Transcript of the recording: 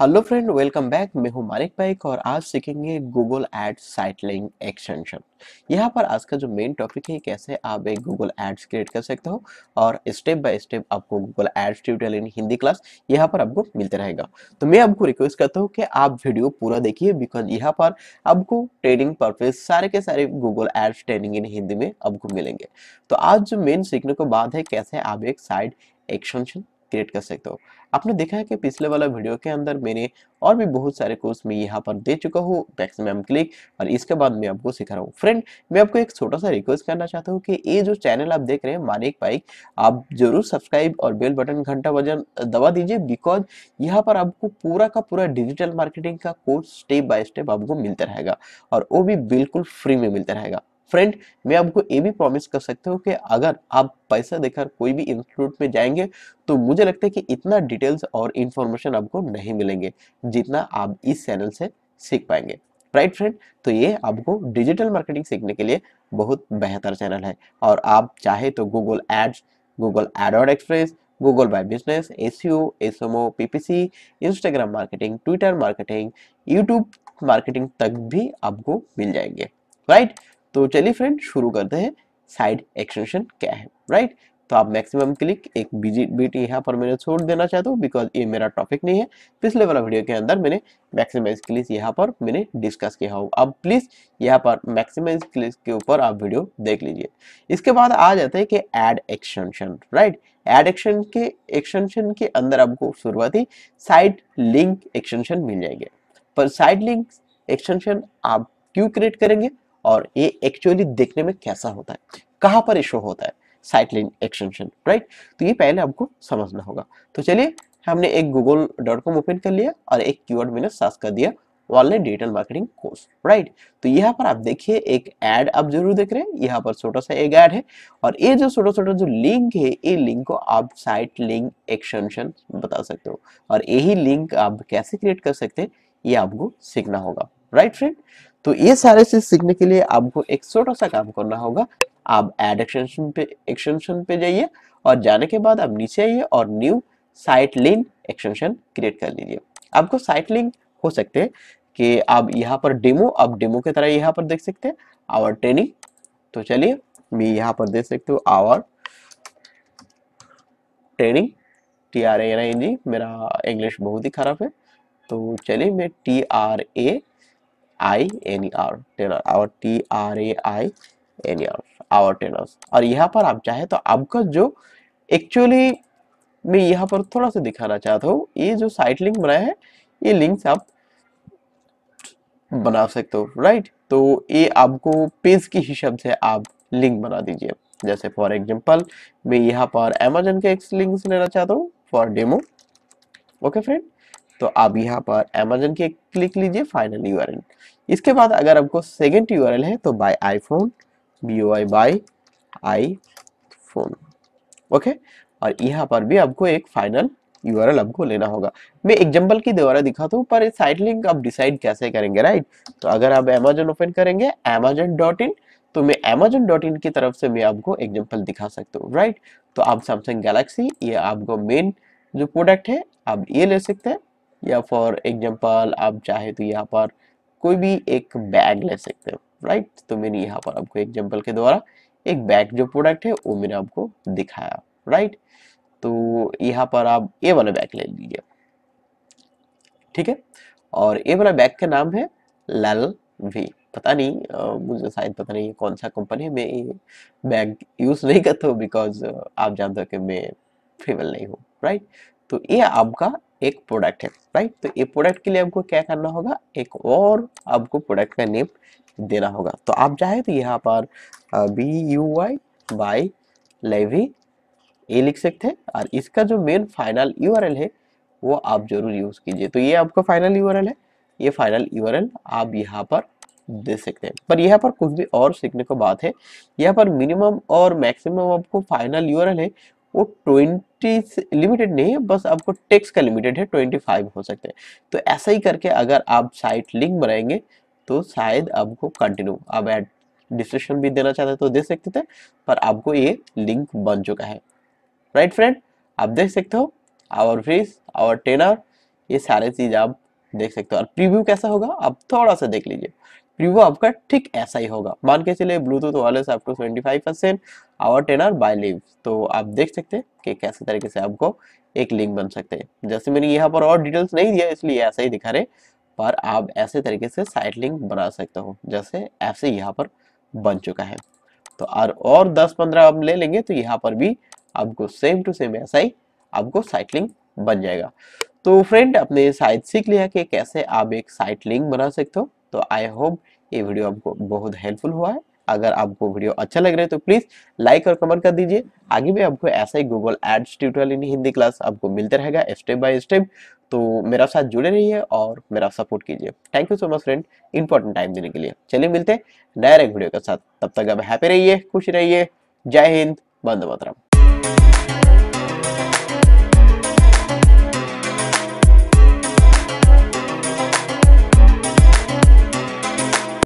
Hello friend welcome back मैं हूं मानिक पाइक और आज सीखेंगे Google ad site link extension यहां पर आज का जो मेन टॉपिक है कैसे आप एक गूगल एड्स क्रिएट कर सकते हो और स्टेप बाय स्टेप आपको Google Ads tutorial in Hindi class यहां पर आपको मिलते रहेगा तो मैं आपको रिक्वेस्ट करता हूँ कि आप वीडियो पूरा देखिए बिकॉज यहाँ पर आपको ट्रेनिंग परपेज सारे के सारे Google Ads training in Hindi में आपको मिलेंगे तो आज जो मेन सीखने को बात है कैसे आप एक साइड एक्सटेंशन क्रिएट कर सकते हो आपने देखा है कि पिछले वाला वीडियो के अंदर मैंने और भी बहुत सारे कोर्स में यहाँ पर दे चुका हूँ मैक्सिमम क्लिक और इसके बाद मैं आपको सिखा रहा हूँ फ्रेंड मैं आपको एक छोटा सा रिक्वेस्ट करना चाहता हूँ कि ये जो चैनल आप देख रहे हैं मानिक बाइक आप जरूर सब्सक्राइब और बेल बटन घंटा वजन दबा दीजिए बिकॉज यहाँ पर आपको पूरा का पूरा डिजिटल मार्केटिंग का कोर्स स्टेप बाय स्टेप आपको मिलता रहेगा और वो भी बिल्कुल फ्री में मिलता रहेगा फ्रेंड मैं आपको ये भी प्रॉमिस कर सकता हूँ कि अगर आप पैसा देकर कोई भी इंस्टीट्यूट में जाएंगे तो मुझे लगता है कि इतना डिटेल्स और इन्फॉर्मेशन आपको नहीं मिलेंगे जितना आप इस चैनल से सीख पाएंगे राइट फ्रेंड तो ये आपको डिजिटल मार्केटिंग सीखने के लिए बहुत बेहतर चैनल है और आप चाहे तो Google Ads Google AdWords express Google by business S U S M O P P C Instagram marketing Twitter marketing YouTube marketing तक भी आपको मिल जाएंगे राइट right? तो चलिए फ्रेंड शुरू करते हैं साइड एक्सटेंशन क्या है राइट तो आप मैक्सिमम क्लिक एक बीजी बीट यहाँ पर मैंने छोड़ देना चाहता हूँ बिकॉज ये मेरा टॉपिक नहीं है पिछले वाला वीडियो के अंदर मैंने मैक्सिमाइज क्लिक यहाँ पर मैंने डिस्कस किया हो अब प्लीज़ यहाँ पर मैक्सिमाइज क्लिक के ऊपर आप वीडियो देख लीजिए इसके बाद आ जाते हैं कि ad extension right ad action के एक्सटेंशन के अंदर आपको शुरुआती साइड लिंक एक्सटेंशन मिल जाएंगे पर साइड लिंक एक्सटेंशन आप क्यों क्रिएट करेंगे और ये एक्चुअली देखने में कैसा होता है कहाँ पर शो होता है साइट एक्सटेंशन राइट तो ये पहले आपको समझना होगा तो चलिए हमने एक गूगल डॉट कॉम ओपन कर लिया और एक कीवर्ड मैंने सर्च कर दिया online digital marketing course right तो यहाँ पर आप देखिए एक एड आप जरूर देख रहे हैं यहाँ पर छोटा सा एक एड है और ये जो छोटा छोटा जो लिंक है ये लिंक को आप साइट लिंक एक्सटेंशन बता सकते हो और यही लिंक आप कैसे क्रिएट कर सकते हैं ये आपको सीखना होगा राइट फ्रेंड तो ये सारे चीज सीखने के लिए आपको एक छोटा सा काम करना होगा आप एड एक्सटेंशन पे एक्सटेंशन पे जाइए और जाने के बाद आप नीचे आइए और new site link extension create कर लीजिए आपको साइट लिंक हो सकते हैं कि आप यहाँ पर डेमो आप डेमो की तरह यहाँ पर देख सकते हैं आवर ट्रेनिंग तो चलिए मैं यहाँ पर देख सकते हूँ our training T R A N I G मेरा इंग्लिश बहुत ही खराब है तो चलिए मैं T R A I N R tailor our T R A I N R our tailors और यहाँ पर आप चाहे तो आपका जो एक्चुअली मैं यहाँ पर थोड़ा सा दिखाना चाहता हूँ ये जो साइट लिंक बनाया है ये लिंक आप बना सकते हो राइट तो ये आपको पेज के हिसाब से आप लिंक बना दीजिए जैसे फॉर एग्जांपल मैं यहाँ पर अमेजन के एक लिंक लेना चाहता हूँ फॉर डेमो ओके फ्रेंड तो आप यहाँ पर अमेजन के क्लिक लीजिए फाइनल यू इसके बाद अगर आपको सेकेंड यू है तो buy iPhone B O I buy iPhone okay और यहाँ पर भी आपको एक फाइनल यू आपको लेना होगा मैं एग्जाम्पल की द्वारा दिखाता हूँ पर साइट लिंक आप डिसाइड कैसे करेंगे राइट तो अगर आप अमेजन ओपन करेंगे अमेजन डॉट इन तो मैं अमेजन डॉट इन की तरफ से मैं आपको एग्जाम्पल दिखा सकता हूँ राइट तो आप सैमसंग गैलेक्सी ये आपको मेन जो प्रोडक्ट है आप ये ले सकते हैं या फॉर एग्जाम्पल आप चाहे तो यहाँ पर कोई भी एक बैग ले सकते हो राइट तो मैंने यहाँ पर आपको एग्जाम्पल के द्वारा एक बैग जो प्रोडक्ट है वो मैंने आपको दिखाया राइट तो यहाँ पर आप ए वाला बैग ले लीजिए ठीक है और ए वाला बैग का नाम है लल वी पता नहीं मुझे शायद पता नहीं कौन सा कंपनी है मैं ये बैग यूज़ नहीं करता हूँ बिकॉज आप जानते हो कि मैं फ्रीवल नहीं हूँ राइट तो ये आपका एक प्रोडक्ट है राइट तो ये प्रोडक्ट के लिए आपको क्या करना होगा एक और आपको प्रोडक्ट का नेम देना होगा तो आप चाहे तो यहाँ पर B U Y buy Levi ये लिख सकते हैं और इसका जो मेन फाइनल यू है वो आप जरूर यूज़ कीजिए तो ये आपका फाइनल यू है ये फाइनल यू आप यहाँ पर दे सकते हैं पर यहाँ पर कुछ भी और सीखने को बात है यहाँ पर मिनिमम और मैक्सिमम आपको फाइनल यू है वो ट्वेंटी लिमिटेड नहीं है बस आपको टेक्स का लिमिटेड है ट्वेंटी फाइव हो सकते हैं तो ऐसा ही करके अगर आप साइट लिंक बनाएंगे तो शायद आपको कंटिन्यू आप एड डिस्क्रिप्शन भी देना चाहते तो दे सकते थे पर आपको ये लिंक बन चुका है राइट फ्रेंड आप देख सकते हो आवर फीस आवर टेनर ये सारे चीज़ आप देख सकते हो और प्रीव्यू कैसा होगा आप थोड़ा सा देख लीजिए रिव्यू आपका ठीक ऐसा ही होगा मान के चले ब्लूटूथ वाले से आपको twenty five percent our ten R buy live तो आप देख सकते हैं कि कैसे तरीके से आपको एक लिंक बन सकते हैं जैसे मैंने यहाँ पर और डिटेल्स नहीं दिया इसलिए ऐसा ही दिखा रहे पर आप ऐसे तरीके से साइट लिंक बना सकते हो जैसे ऐसे यहाँ पर बन चुका है तो और और पंद्रह आप ले लेंगे तो यहाँ पर भी आपको सेम टू सेम ऐसा ही आपको साइट लिंक बन जाएगा तो फ्रेंड अपने शायद सीख लिया कि कैसे आप एक साइट लिंक बना सकते हो तो आई होप ये वीडियो आपको बहुत हेल्पफुल हुआ है अगर आपको वीडियो अच्छा लग रहा है तो प्लीज़ लाइक और कमेंट कर दीजिए आगे भी आपको ऐसा ही Google Ads tutorial in Hindi class आपको मिलता रहेगा स्टेप बाय स्टेप तो मेरा साथ जुड़े रहिए और मेरा सपोर्ट कीजिए thank you so much friend important time देने के लिए चलिए मिलते हैं डायरेक्ट वीडियो के साथ तब तक आप हैप्पी रहिए खुश रहिए जय हिंद बंद मतरम